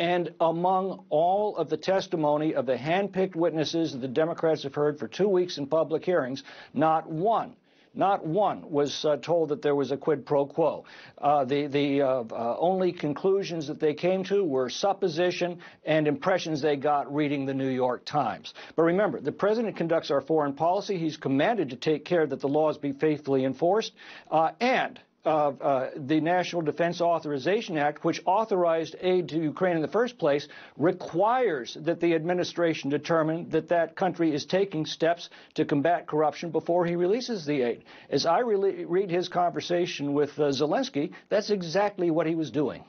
And among all of the testimony of the handpicked witnesses that the Democrats have heard for two weeks in public hearings, not one not one was uh, told that there was a quid pro quo. Uh, the the uh, uh only conclusions that they came to were supposition and impressions they got reading the New York Times. But remember, the president conducts our foreign policy. He's commanded to take care that the laws be faithfully enforced, uh, and uh, the National Defense Authorization Act, which authorized aid to Ukraine in the first place, requires that the administration determine that that country is taking steps to combat corruption before he releases the aid. As I re read his conversation with uh, Zelensky, that's exactly what he was doing.